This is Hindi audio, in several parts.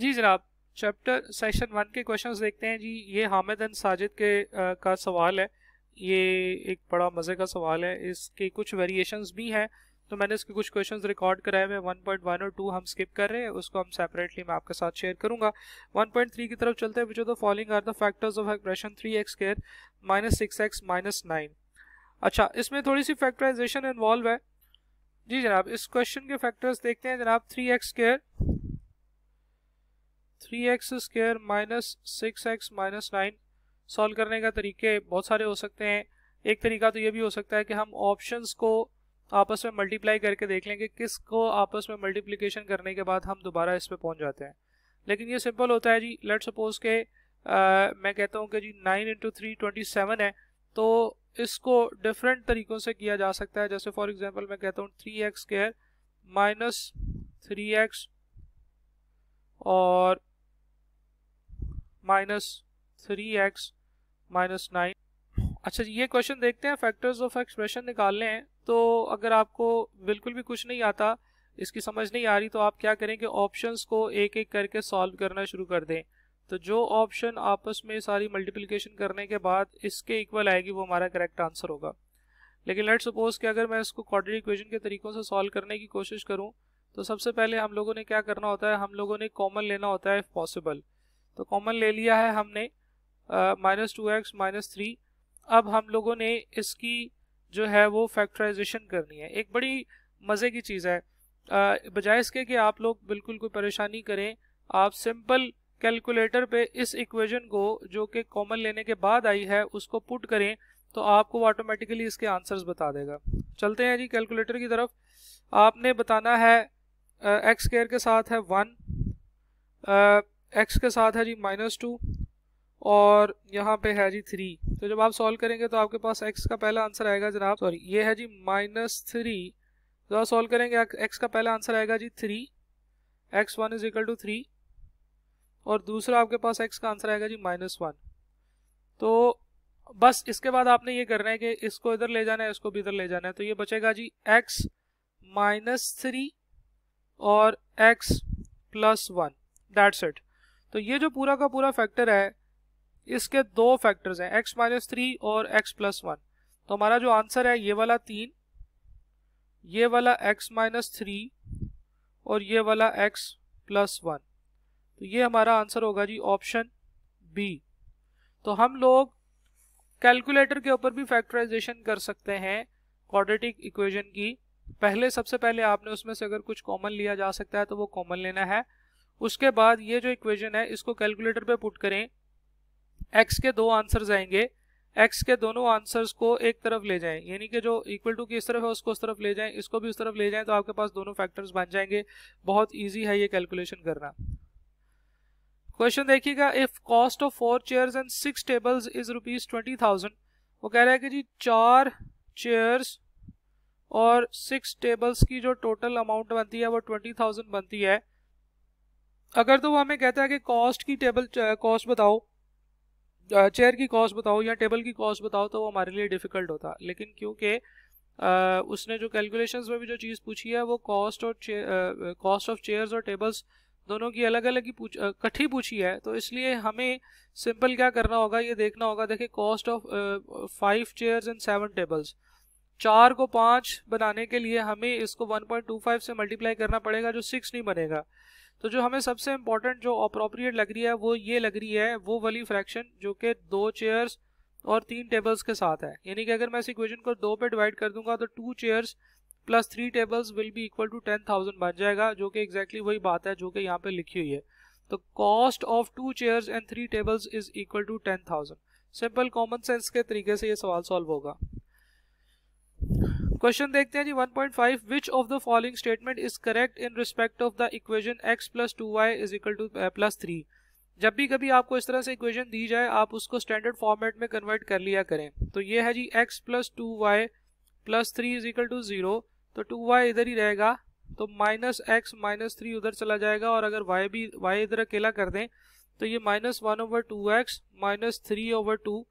जी जनाब चैप्टर सेक्शन वन के क्वेश्चंस देखते हैं जी ये हामिद एंड साजिद के आ, का सवाल है ये एक बड़ा मज़े का सवाल है इसके कुछ वेरिएशंस भी हैं तो मैंने इसके कुछ क्वेश्चंस रिकॉर्ड कराए हुए वन और टू हम स्किप कर रहे हैं उसको हम सेपरेटली मैं आपके साथ शेयर करूंगा 1.3 की तरफ चलते हैं which the following are the factors of expression three x square minus six x minus nine अच्छा इसमें थोड़ी सी फैक्टराइजेशन इन्वॉल्व है जी जनाब इस क्वेश्चन के फैक्टर्स देखते हैं जनाब three x square three x square minus six x minus nine solve करने का तरीके बहुत सारे हो सकते हैं एक तरीका तो ये भी हो सकता है कि हम ऑप्शंस को आपस में मल्टीप्लाई करके देख लें कि किसको आपस में मल्टीप्लिकेशन करने के बाद हम दोबारा इस पर पहुंच जाते हैं लेकिन ये सिंपल होता है जी लेट सपोज के आ, मैं कहता हूँ कि जी nine into three twenty seven है तो इसको डिफरेंट तरीक़ों से किया जा सकता है जैसे फॉर एग्जांपल मैं कहता हूँ three x square minus three x और minus three x minus nine अच्छा ये क्वेश्चन देखते हैं फैक्टर्स ऑफ एक्सप्रेशन निकालने हैं तो अगर आपको बिल्कुल भी कुछ नहीं आता इसकी समझ नहीं आ रही तो आप क्या करें कि ऑप्शंस को एक एक करके सॉल्व करना शुरू कर दें तो जो ऑप्शन आपस में सारी मल्टीप्लिकेशन करने के बाद इसके इक्वल आएगी वो हमारा करेक्ट आंसर होगा लेकिन लेट सपोज कि अगर मैं इसको क्वाड्रेटिक इक्वेशन के तरीकों से सॉल्व करने की कोशिश करूं तो सबसे पहले हम लोगों ने क्या करना होता है हम लोगों ने कॉमन लेना होता है इफ़ पॉसिबल तो कॉमन ले लिया है हमने minus two x minus three अब हम लोगों ने इसकी जो है वो फैक्टराइजेशन करनी है एक बड़ी मज़े की चीज़ है बजाय इसके कि आप लोग बिल्कुल कोई परेशानी करें आप सिंपल कैलकुलेटर पे इस इक्वेशन को जो कि कॉमन लेने के बाद आई है उसको पुट करें तो आपको ऑटोमेटिकली इसके आंसर्स बता देगा चलते हैं जी कैलकुलेटर की तरफ आपने बताना है एक्स केयर के साथ है वन एक्स के साथ है जी माइनस टू और यहाँ पे है जी थ्री तो जब आप सॉल्व करेंगे तो आपके पास एक्स का पहला आंसर आएगा जनाब सॉरी ये है जी माइनस थ्री जब आप सॉल्व करेंगे एक्स का पहला आंसर आएगा जी three x one is equal to three और दूसरा आपके पास एक्स का आंसर आएगा जी माइनस वन तो बस इसके बाद आपने ये करना है कि इसको इधर ले जाना है इसको भी इधर ले जाना है तो ये बचेगा जी एक्स माइनस थ्री और x plus one that's it तो ये जो पूरा का पूरा फैक्टर है इसके दो फैक्टर्स हैं x माइनस थ्री और x प्लस वन तो हमारा जो आंसर है ये वाला तीन ये वाला x माइनस थ्री और ये वाला x प्लस वन तो ये हमारा आंसर होगा जी ऑप्शन बी तो हम लोग कैलकुलेटर के ऊपर भी फैक्टराइजेशन कर सकते हैं क्वाड्रेटिक इक्वेशन की पहले सबसे पहले आपने उसमें से अगर कुछ कॉमन लिया जा सकता है तो वो कॉमन लेना है उसके बाद ये जो इक्वेशन है इसको कैलकुलेटर पे पुट करें एक्स के दो आंसर्स आएंगे एक्स के दोनों आंसर्स को एक तरफ ले जाएं यानी कि जो इक्वल टू की इस तरफ है उसको उस तरफ ले जाएं इसको भी उस तरफ ले जाएं तो आपके पास दोनों फैक्टर्स बन जाएंगे बहुत ईजी है ये कैलकुलेशन करना क्वेश्चन देखिएगा if cost of four chairs and six tables is rupees twenty thousand वो कह रहा है कि जी चार चेयर्स और सिक्स टेबल्स की जो टोटल अमाउंट बनती है वो ट्वेंटी थाउजेंड बनती है अगर तो वो हमें कहता है कि कॉस्ट की टेबल कॉस्ट बताओ चेयर की कॉस्ट बताओ या टेबल की कॉस्ट बताओ तो वो हमारे लिए डिफ़िकल्ट होता लेकिन क्योंकि उसने जो कैलकुलेशंस में भी जो चीज़ पूछी है वो कॉस्ट और कॉस्ट ऑफ चेयर्स और टेबल्स दोनों की अलग अलग ही पूछ इकट्ठी पूछी है तो इसलिए हमें सिंपल क्या करना होगा ये देखना होगा देखिए cost of five chairs and seven tables चार को पाँच बनाने के लिए हमें इसको 1.25 से मल्टीप्लाई करना पड़ेगा जो सिक्स नहीं बनेगा तो जो हमें सबसे इम्पोर्टेंट जो अप्रोप्रिएट लग रही है वो ये लग रही है वो वाली फ्रैक्शन जो कि दो चेयर्स और तीन टेबल्स के साथ है यानी कि अगर मैं इस इक्वेशन को दो पे डिवाइड कर दूंगा तो two chairs plus three tables will be equal to ten thousand बन जाएगा जो कि एग्जैक्टली वही बात है जो कि यहाँ पे लिखी हुई है तो cost of two chairs and three tables is equal to ten thousand simple common sense के तरीके से ये सवाल सॉल्व होगा क्वेश्चन देखते हैं जी 1.5 which of the following statement is correct in respect of the equation x plus two y is equal to plus three जब भी कभी आपको इस तरह से इक्वेशन दी जाए आप उसको स्टैंडर्ड फॉर्मेट में कन्वर्ट कर लिया करें तो ये है जी x plus two y plus three is equal to zero तो टू वाई इधर ही रहेगा तो माइनस एक्स माइनस थ्री उधर चला जाएगा और अगर वाई भी वाई इधर अकेला कर दें तो ये minus one over two x minus three over two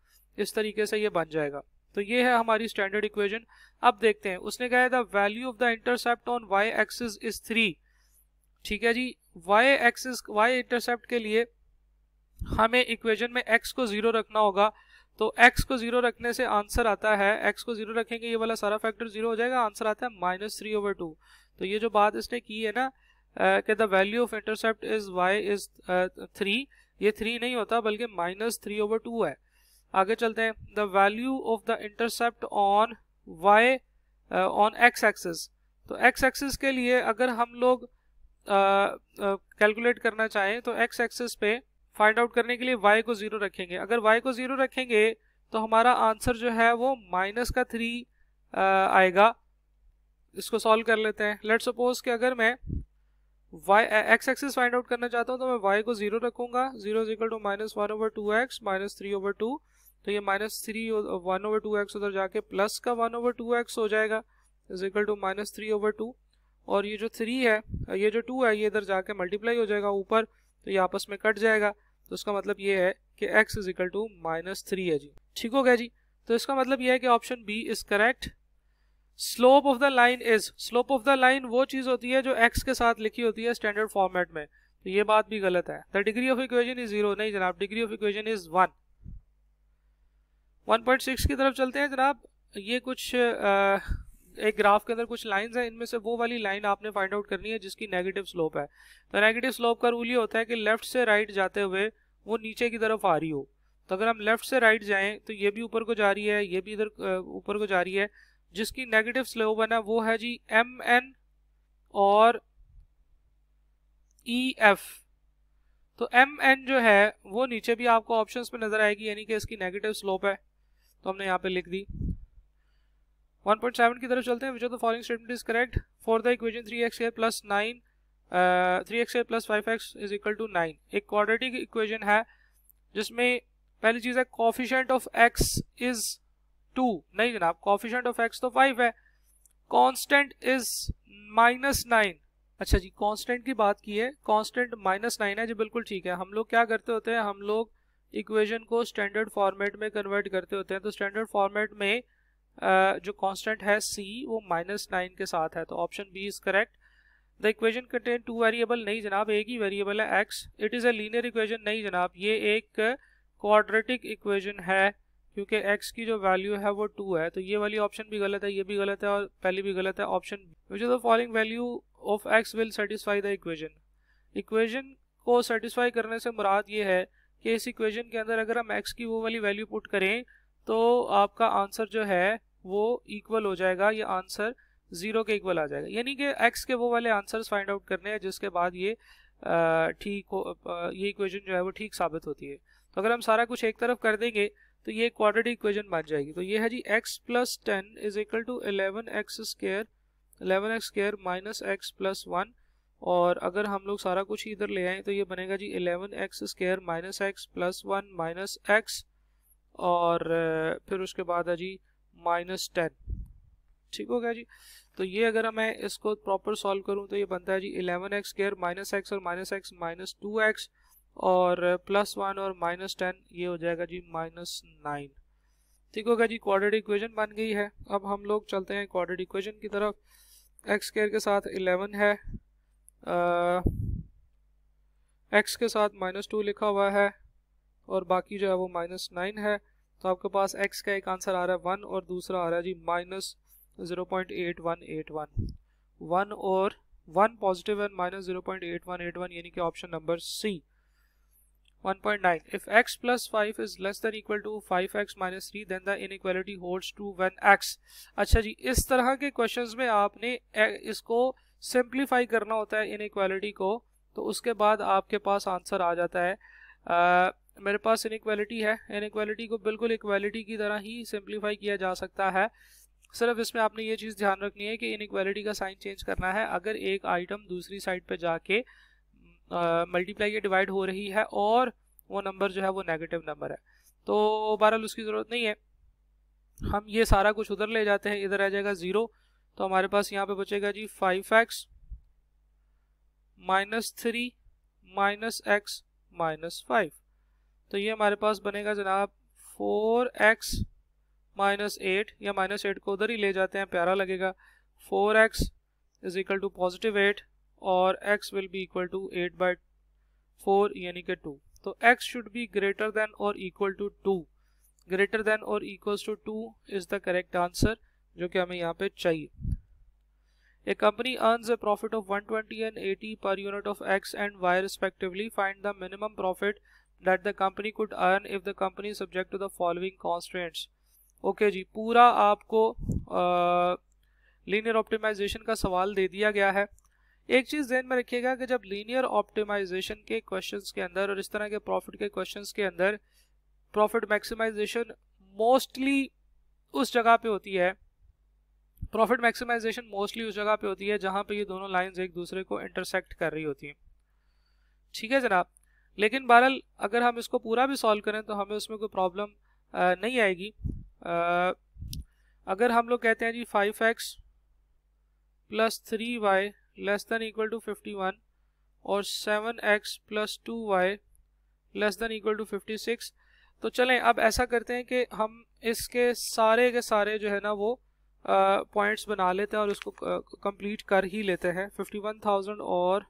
इस तरीके से ये बन जाएगा तो ये है हमारी स्टैंडर्ड इक्वेशन अब देखते हैं उसने कहा था value of the intercept on y axis is three ठीक है जी वाई एक्सिस वाई इंटरसेप्ट के लिए हमें इक्वेशन में एक्स को जीरो रखना होगा तो एक्स को जीरो रखने से आंसर आता है एक्स को जीरो रखेंगे ये वाला सारा फैक्टर जीरो हो जाएगा आंसर आता है माइनस थ्री ओवर टू तो ये जो बात इसने की है ना कि the value of intercept is y is three ये थ्री नहीं होता बल्कि माइनस थ्री ओवर टू है आगे चलते हैं the value of the intercept on y on x axis तो एक्स एक्सिस के लिए अगर हम लोग कैलकुलेट uh, uh, करना चाहें तो एक्स एक्सिस पे फाइंड आउट करने के लिए वाई को ज़ीरो रखेंगे अगर वाई को ज़ीरो रखेंगे तो हमारा आंसर जो है वो माइनस का थ्री uh, आएगा इसको सॉल्व कर लेते हैं लेट सपोज कि अगर मैं y x axis find out करना चाहता हूँ तो मैं वाई को जीरो रखूंगा zero two minus one over two x minus three over two तो ये minus three one over two x उधर जाके प्लस का वन ओवर टू एक्स हो जाएगा is equal to minus three over two और ये जो थ्री है ये जो टू है ये इधर जाके मल्टीप्लाई हो जाएगा ऊपर तो ये आपस में कट जाएगा तो इसका मतलब ये है कि x is equal to minus three है जी ठीक हो गया जी तो इसका मतलब यह है कि option B is correct slope of the line is slope of the line वो चीज़ होती है जो एक्स के साथ लिखी होती है स्टैंडर्ड फॉर्मेट में तो ये बात भी गलत है the degree of equation is zero नहीं जनाब degree of equation is one 1.6 की तरफ चलते हैं जनाब ये कुछ आ, एक ग्राफ के अंदर कुछ लाइंस हैं इनमें से वो वाली लाइन आपने फाइंड आउट करनी है जिसकी नेगेटिव स्लोप है तो नेगेटिव स्लोप का रूल ये होता है कि लेफ्ट से राइट जाते हुए वो नीचे की तरफ आ रही हो तो अगर हम लेफ्ट से राइट जाएं तो ये भी ऊपर को जा रही है ये भी इधर ऊपर को जा रही है जिसकी नेगेटिव स्लोप है ना वो है जी एम एन और ई एफ तो एम एन जो है वो नीचे भी आपको ऑप्शंस में नजर आएगी यानी कि इसकी नेगेटिव स्लोप है तो हमने यहाँ पे लिख दी 1.7 की तरफ चलते हैं which of the following statement is correct for the equation three x air plus nine three x air plus five x is equal to nine एक क्वाड्रेटिक इक्वेशन है जिसमें पहली चीज़ है coefficient of x is two नहीं जनाब कॉफिशेंट ऑफ एक्स तो फाइव है कॉन्स्टेंट इज माइनस नाइन अच्छा जी कांस्टेंट की बात की है कांस्टेंट माइनस नाइन है जो बिल्कुल ठीक है हम लोग क्या करते होते हैं हम लोग इक्वेशन को स्टैंडर्ड फॉर्मेट में कन्वर्ट करते होते हैं तो स्टैंडर्ड फॉर्मेट में जो कांस्टेंट है सी वो माइनस नाइन के साथ है तो option B is correct the equation contain two variable नहीं जनाब एक ही वेरिएबल है x it is a linear equation नहीं जनाब ये एक क्वाड्रेटिक इक्वेशन है क्योंकि एक्स की जो वैल्यू है वो टू है तो ये वाली ऑप्शन भी गलत है ये भी गलत है और पहली भी गलत है option which is the following value of x will satisfy the equation equation को सेटिस्फाई करने से मुराद ये है कि इस इक्वेशन के अंदर अगर हम एक्स की वो वाली वैल्यू पुट करें तो आपका आंसर जो है वो इक्वल हो जाएगा ये आंसर जीरो के इक्वल आ जाएगा यानी कि एक्स के वो वाले आंसर्स फाइंड आउट करने हैं जिसके बाद ये ठीक हो ये इक्वेशन जो है वो ठीक साबित होती है तो अगर हम सारा कुछ एक तरफ कर देंगे तो ये क्वाड्रेटिक इक्वेशन बन जाएगी तो ये है जी x plus ten is equal to eleven x square eleven x square minus x plus one और अगर हम लोग सारा कुछ ही इधर ले आए तो ये बनेगा जी eleven x square minus x plus one minus x और फिर उसके बाद है जी माइनस टेन ठीक हो गया जी तो ये अगर मैं इसको प्रॉपर सॉल्व करूँ तो ये बनता है जी eleven x square minus x और minus x minus two x और प्लस वन और माइनस टेन ये हो जाएगा जी माइनस नाइन ठीक होगा जी क्वाड्रेटिक इक्वेशन बन गई है अब हम लोग चलते हैं क्वाड्रेटिक इक्वेशन की तरफ एक्स स्केयर के साथ इलेवन है एक्स के साथ माइनस टू लिखा हुआ है और बाकी जो है वो माइनस नाइन है तो आपके पास एक्स का एक आंसर आ रहा है वन और दूसरा आ रहा है जी minus zero point eight one eight one one और one positive and minus zero point eight one eight one यानी कि option number C one point nine if x plus five is less than equal to five x minus three then the inequality holds to one x अच्छा जी इस तरह के क्वेश्चन में आपने इसको सिंप्लीफाई करना होता है इनक्वालिटी को तो उसके बाद आपके पास आंसर आ जाता है आ, मेरे पास इनक्वालिटी है इनक्वालिटी को बिल्कुल इक्वालिटी की तरह ही सिंप्लीफाई किया जा सकता है सिर्फ इसमें आपने ये चीज़ ध्यान रखनी है कि इनक्वालिटी का साइन चेंज करना है अगर एक आइटम दूसरी साइड पर जाके मल्टीप्लाई या डिवाइड हो रही है और वो नंबर जो है वो नेगेटिव नंबर है तो बहरहाल उसकी ज़रूरत नहीं है हम ये सारा कुछ उधर ले जाते हैं इधर रह जाएगा ज़ीरो तो हमारे पास यहाँ पे बचेगा जी five x minus three minus x minus five तो ये हमारे पास बनेगा जनाब फोर एक्स माइनस एट या माइनस एट को उधर ही ले जाते हैं प्यारा लगेगा four x is equal to positive eight और x will be equal to eight by four यानी कि टू तो x should be greater than और equal to to greater than और equal to two is the correct answer जो कि हमें यहाँ पे चाहिए a company earn a profit of 120 twenty and eighty per unit of x and y respectively find the minimum profit that the company could earn if the company subject to the following constants okay जी पूरा आपको लीनियर ऑप्टिमाइजेशन का सवाल दे दिया गया है एक चीज ध्यान में रखिएगा कि जब लीनियर ऑप्टिमाइजेशन के क्वेश्चन के अंदर और इस तरह के प्रॉफिट के क्वेश्चन के अंदर प्रॉफिट मैक्सिमाइजेशन मोस्टली उस जगह पे होती है प्रॉफिट मैक्सिमाइजेशन मोस्टली उस जगह पे होती है जहाँ पे ये दोनों लाइंस एक दूसरे को इंटरसेक्ट कर रही होती हैं ठीक है जनाब लेकिन बहरहाल अगर हम इसको पूरा भी सॉल्व करें तो हमें उसमें कोई प्रॉब्लम नहीं आएगी आ, अगर हम लोग कहते हैं जी five x plus three y less than equal to fifty one और seven x plus two y less than equal to fifty six तो चलें अब ऐसा करते हैं कि हम इसके सारे के सारे जो है ना वो पॉइंट्स बना लेते हैं और उसको कंप्लीट कर ही लेते हैं 51,000 और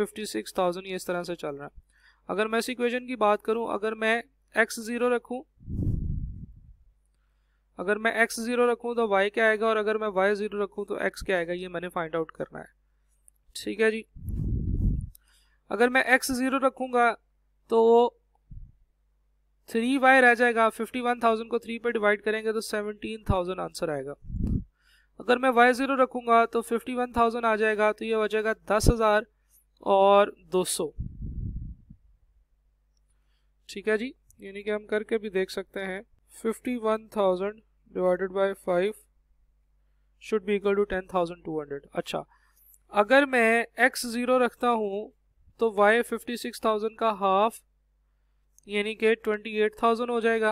56,000 ये इस तरह से चल रहा है अगर मैं इस इक्वेशन की बात करूं अगर मैं x ज़ीरो रखूं अगर मैं x ज़ीरो रखूं तो y क्या आएगा और अगर मैं y ज़ीरो रखूं तो x क्या आएगा ये मैंने फाइंड आउट करना है ठीक है जी अगर मैं x ज़ीरो रखूंगा तो थ्री वाई रह जाएगा फिफ्टी वन थाउजेंड को थ्री पे डिवाइड करेंगे तो सेवनटीन थाउजेंड आंसर आएगा अगर मैं वाई ज़ीरो रखूँगा तो फिफ्टी वन थाउजेंड आ जाएगा तो ये हो जाएगा दस हज़ार और दो सौ ठीक है जी यानी कि हम करके भी देख सकते हैं fifty one thousand divided by five should be equal to ten thousand two hundred अच्छा अगर मैं एक्स ज़ीरो रखता हूँ तो वाई फिफ्टी सिक्स थाउजेंड का हाफ यानी कि ट्वेंटी एट थाउजेंड हो जाएगा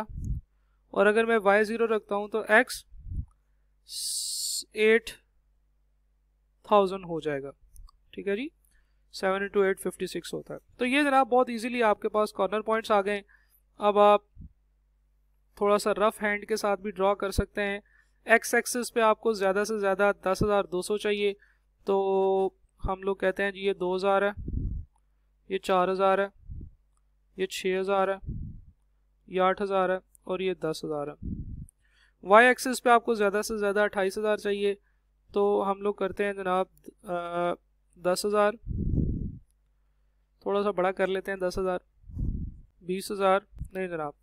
और अगर मैं वाई ज़ीरो रखता हूँ तो एक्स एट थाउजेंड हो जाएगा ठीक है जी seven into eight fifty six होता है तो ये जनाब बहुत इजीली आपके पास कॉर्नर पॉइंट्स आ गए अब आप थोड़ा सा रफ हैंड के साथ भी ड्रॉ कर सकते हैं एक्स एक्सेस पे आपको ज़्यादा से ज़्यादा दस हज़ार दो सौ चाहिए तो हम लोग कहते हैं जी ये दो हज़ार है ये चार हज़ार है ये छः हज़ार है ये आठ हज़ार है और ये दस हज़ार है वाई एक्सेस पे आपको ज़्यादा से ज़्यादा अट्ठाईस हज़ार चाहिए तो हम लोग करते हैं जनाब दस हज़ार थोड़ा सा बड़ा कर लेते हैं दस हज़ार बीस हज़ार नहीं जनाब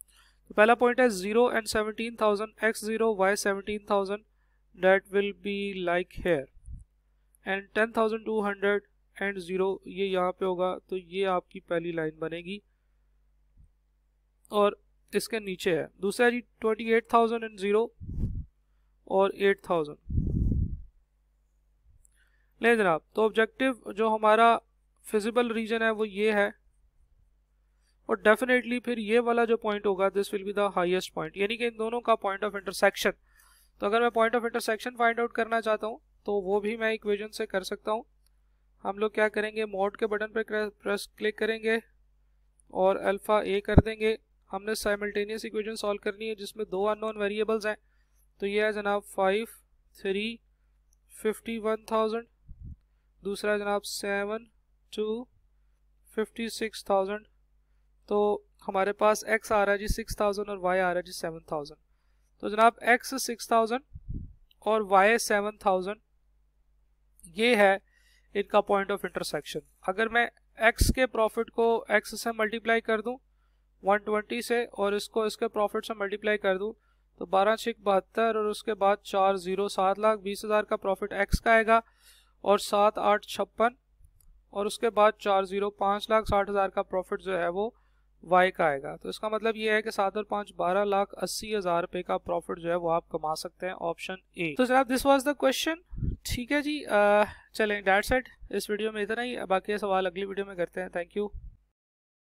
तो पहला पॉइंट है zero and seventeen thousand x zero y seventeen thousand that will be like here and ten thousand two hundred and zero ये यहाँ पे होगा तो ये आपकी पहली लाइन बनेगी और इसके नीचे है दूसरा जी twenty eight thousand and zero और एट थाउजेंड ले जनाब तो ऑब्जेक्टिव जो हमारा फिजिबल रीजन है वो ये है और डेफिनेटली फिर ये वाला जो पॉइंट होगा this will be the highest point यानी कि इन दोनों का पॉइंट ऑफ इंटरसेक्शन तो अगर मैं point of intersection find out करना चाहता हूँ तो वो भी मैं इक्वेजन से कर सकता हूँ हम लोग क्या करेंगे मोड के बटन पर प्रेस क्लिक करेंगे और अल्फ़ा ए कर देंगे हमने साइमल्टेनियस इक्वेशन सॉल्व करनी है जिसमें दो अननोन वेरिएबल्स हैं तो ये है जनाब five three fifty one thousand दूसरा जनाब seven two fifty six thousand तो हमारे पास एक्स आ रहा है जी सिक्स थाउजेंड और वाई आ रहा है जी सेवन थाउजेंड तो जनाब एक्स सिक्स थाउजेंड और वाई सेवन थाउजेंड ये है इनका पॉइंट ऑफ इंटरसेक्शन अगर मैं एक्स के प्रॉफिट को एक्स से मल्टीप्लाई कर दूं 120 से और इसको इसके प्रॉफिट से मल्टीप्लाई कर दूँ तो बारह छः बहत्तर और उसके बाद चार ज़ीरो सात लाख बीस हज़ार का प्रॉफिट एक्स का आएगा और सात आठ छप्पन और उसके बाद चार ज़ीरो पाँच लाख साठ हज़ार का प्रॉफिट जो है वो वाई का आएगा तो इसका मतलब ये है कि सात और पाँच बारह लाख अस्सी हज़ार रुपये का प्रॉफिट जो है वो आप कमा सकते हैं ऑप्शन ए तो जनाब दिस वाज द क्वेश्चन ठीक है जी चलें डैट सेट इस वीडियो में इतना ही बाकी सवाल अगली वीडियो में करते हैं थैंक यू